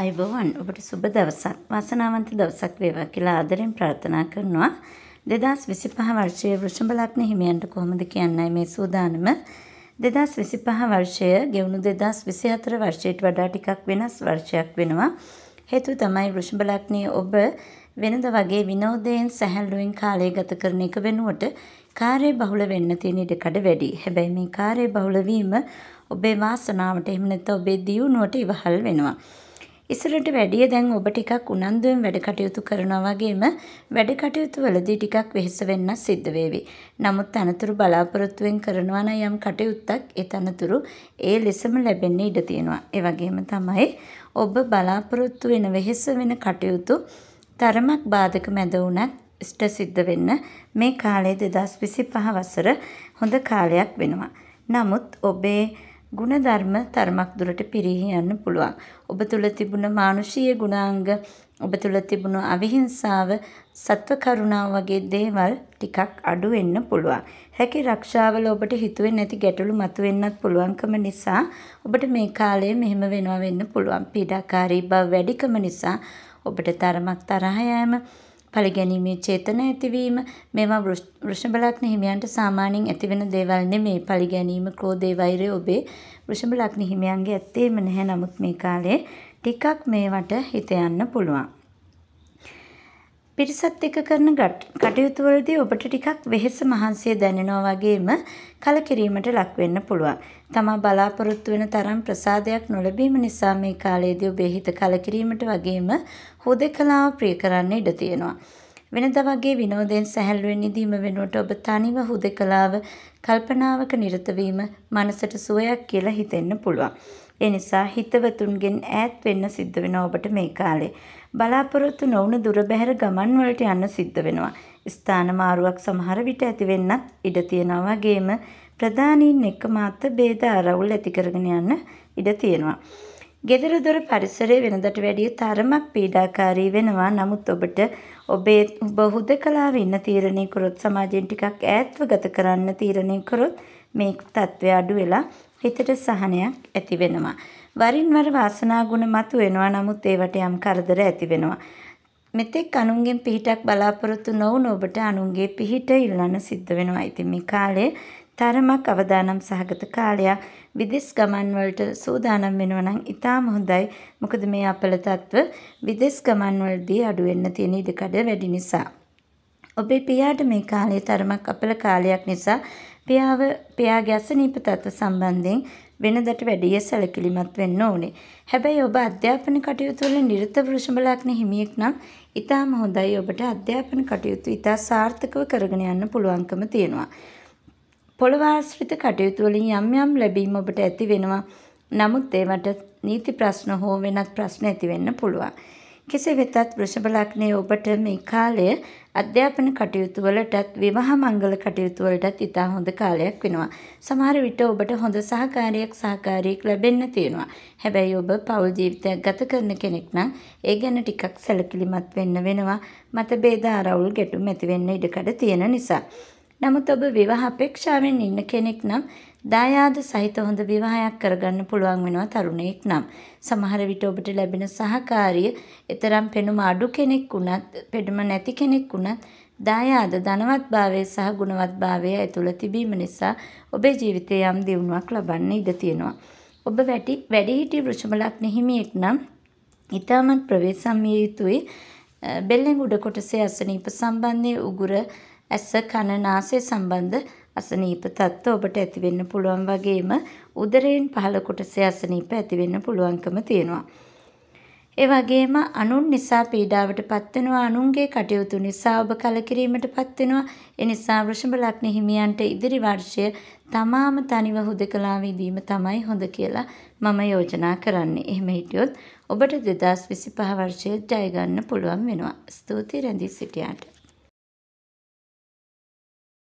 අයිබෝවන් ඔබට සුබ දවසක් වසනාවන්ත දවසක් වේවා කියලා ආදරෙන් ප්‍රාර්ථනා කරනවා දෙදස් විසිපහ වර්ෂය වෘෂභලක්න හිමියන්ට කොහොමද කියන්නයි මේ සූදානම දෙදස් විසිපහ වර්ෂය ගෙවුණු දෙදස් විසි අතර වර්ෂයට වඩා ටිකක් වෙනස් වර්ෂයක් වෙනවා හේතු තමයි වෘෂභලක්නය ඔබ වෙනද වගේ විනෝදයෙන් සැහැල්ලුවෙන් කාලය ගත කරන එක වෙනුවට කාර්ය බහුල වෙන්න තියෙන ඉඩකඩ වැඩි. හැබැයි මේ කාර්ය බහුල වීම ඔබේ වාසනාවට එහෙම නැත්නම් ඔබේ දියුණුවට ඉවහල් වෙනවා. ඉස්සරට වැඩිය දැන් ඔබ ටිකක් උනන්දුවෙන් වැඩ කටයුතු කරනවා වගේම වැඩ කටයුතු වලදී ටිකක් වෙහෙස වෙන්න සිද්ධ වේවි. නමුත් අනතුරු බලාපොරොත්තුවෙන් කරනවා නම් යම් කටයුත්තක් ඒ තනතුරු ඒ ලෙසම ලැබෙන්න ඉඩ තියෙනවා. ඒ වගේම තමයි ඔබ බලාපොරොත්තු වෙන වෙහෙස වෙන කටයුතු තරමක් බාධක මැද වුණත් ඉෂ්ට සිද්ධ වෙන්න මේ කාලය 2025 වසර හොඳ කාලයක් වෙනවා. නමුත් ඔබේ ಗುಣධර්ම තරමක් දුරට පිරිහි යන්න පුළුවන්. ඔබ තුල තිබුණ මානුෂීය ගුණාංග, ඔබ තුල තිබුණු අවිහිංසාව, සත්ව කරුණාව වගේ දේවල් ටිකක් අඩු වෙන්න පුළුවන්. හැකි රක්ෂාවල ඔබට හිතුවේ නැති ගැටලු මතුවෙන්නත් පුළුවන්කම නිසා ඔබට මේ කාලයේ මෙහෙම වෙනවා වෙන්න පුළුවන්. පීඩාකාරී බව වැඩිකම නිසා ඔබට තරමක් තරහ යෑම පළිගැනීමේ චේතන ඇතිවීම මේවා වෘෂභ ලග්න හිමියන්ට සාමාන්‍යයෙන් ඇතිවෙන දේවල් නෙමේ පළිගැනීම ක්‍රෝධේ වෛරය ඔබේ වෘෂභ ලග්න හිමියන්ගේ ඇත්තේම නැහැ නමුත් මේ කාලේ ටිකක් මේවට හිත යන්න පුළුවන් පිරිසත් එක කරන කටයුතු වලදී ඔබට ටිකක් වෙහෙස මහන්සිය දැනෙනවා වගේම කලකිරීමට ලක් වෙන්න පුළුවන්. තමා බලාපොරොත්තු වෙන තරම් ප්‍රසාදයක් නොලැබීම නිසා මේ කාලයේදී ඔබේ හිත කලකිරීමට වගේම හුදෙකලාව ප්‍රිය කරන්න ඉඩ තියෙනවා. වෙනද වගේ විනෝදයෙන් සැහැල්ලුවෙන් ඉදීම වෙනුවට ඔබ තනිව හුදෙකලාව කල්පනාවක නිරත වීම මනසට සුවයක් කියලා හිතෙන්න පුළුවන්. ඒ නිසා හිතවතුන්ගෙන් ඈත් වෙන්න සිද්ධ වෙනවා ඔබට මේ කාලේ. බලාපොරොත්තු නොවුණු දුර බැහැර ගමන් වලට යන්න සිද්ධ වෙනවා. ස්ථාන මාරුවක් සමහර විට ඇති වෙන්නත් ඉඩ තියෙනවා වගේම ප්‍රධානීන් එක්ක මාත් ભેද ආරවුල් ඇති කරගෙන යන්න ඉඩ තියෙනවා. ගෙදර දොර පරිසරය වෙනදට වැඩිය තරමක් පීඩාකාරී වෙනවා. නමුත් ඔබට ඔබේ ඔබ හුදකලාව ඉන්න තීරණය කරොත් සමාජයෙන් ටිකක් ඈත්ව ගත කරන්න තීරණය කරොත් මේ තත්ත්වය අඩු වෙලා හිතට සහනයක් ඇති වෙනවා. වරින් වර වාසනා ගුණ මතු වෙනවා නමුත් ඒවට යම් කරදර ඇති වෙනවා. මෙතෙක් අනුන්ගෙන් පිහිටක් බලාපොරොත්තු නොවුන ඔබට අනුන්ගේ පිහිට ඉල්ලන්න සිද්ධ වෙනවා. ඉතින් මේ කාලේ තරමක් අවදානම් සහගත කාලයක් විදෙස් ගමන් වලට සූදානම් වෙනවා නම් ඉතාම හොඳයි. මොකද මේ අපල තත්ත්ව විදෙස් ගමන් වලදී අඩු වෙන්න තියෙන ඉඩකඩ වැඩි නිසා. ඔබේ පියාට මේ කාලේ තරමක් අපල කාලයක් නිසා පියාව පියාගේ අසනීප තත්ත්ව සම්බන්ධයෙන් වෙනදට වැඩිය සැලකිලිමත් වෙන්න ඕනේ. හැබැයි ඔබ අධ්‍යාපන කටයුතු වල නිරත වෘෂභ ලග්න හිමියෙක් නම් ඊටාම හොඳයි ඔබට අධ්‍යාපන කටයුතු ඊටා සාර්ථකව කරගෙන යන්න පුළුවන්කම තියෙනවා. පොළව ආශ්‍රිත කටයුතු වලින් යම් යම් ලැබීම් ඔබට ඇති වෙනවා. නමුත් ඒවට නීති ප්‍රශ්න හෝ වෙනත් ප්‍රශ්න ඇති වෙන්න පුළුවන්. කෙසේ වෙතත් වෘෂභ ලග්නයේ ඔබට මේ කාලය අධ්‍යාපන කටයුතු වලටත් විවාහ මංගල කටයුතු වලටත් ඉතා හොඳ කාලයක් වෙනවා. සමහර විට ඔබට හොඳ සහකාරියක් සහකාරියෙක් ලැබෙන්න තියෙනවා. හැබැයි ඔබ පෞල් ජීවිතයක් ගත කරන කෙනෙක් නම් ඒ ගැන ටිකක් සැලකිලිමත් වෙන්න වෙනවා. මතභේද ආරවුල් ගැටුම් ඇති වෙන්න ඉඩකඩ තියෙන නිසා. නමුත් ඔබ විවාහ අපේක්ෂාවෙන් ඉන්න කෙනෙක් නම් දායාද සහිත හොඳ විවාහයක් කරගන්න පුළුවන් වෙනවා තරුණයෙක් නම්. සමහර විට ඔබට ලැබෙන සහකාරිය එතරම් පෙනුම අඩු කෙනෙක් වුණත්, පෙනුම නැති කෙනෙක් වුණත් දායාද ධනවත්භාවය සහ ගුණවත්භාවය ඇතුළ තිබීම නිසා ඔබේ ජීවිතයේ යම් දියුණුවක් ලබන්න ඉඩ තියෙනවා. ඔබ වැටි වැඩිහිටි වෘෂභ ලග්න හිමියෙක් නම් ඊටමත් ප්‍රවේශම් විය යුතුයි. බෙල්ලෙන් උඩ කොටසේ අසනීප සම්බන්ධයේ උගුර ඇස කන නාසය සම්බන්ධ අසනීප තත්ත්ව ඔබට ඇති වෙන්න පුළුවන් වගේම උදරයෙන් පහළ කොටසේ අසනීප ඇති වෙන්න පුළුවන්කම තියෙනවා. ඒ වගේම අනුන් නිසා පීඩාවට පත් වෙනවා අනුන්ගේ කටයුතු නිසා ඔබ කලකිරීමට පත් වෙනවා ඒ නිසා වෘෂභ ලග්න හිමියන්ට ඉදිරි වර්ෂය තමාම තනිව හුදකලා විඳීම තමයි හොඳ කියලා මම යෝජනා කරන්නේ. එහෙම හිටියොත් ඔබට 2025 වර්ෂයේ ජය ගන්න පුළුවන් වෙනවා. ස්තුතියි රැඳී සිටියාට.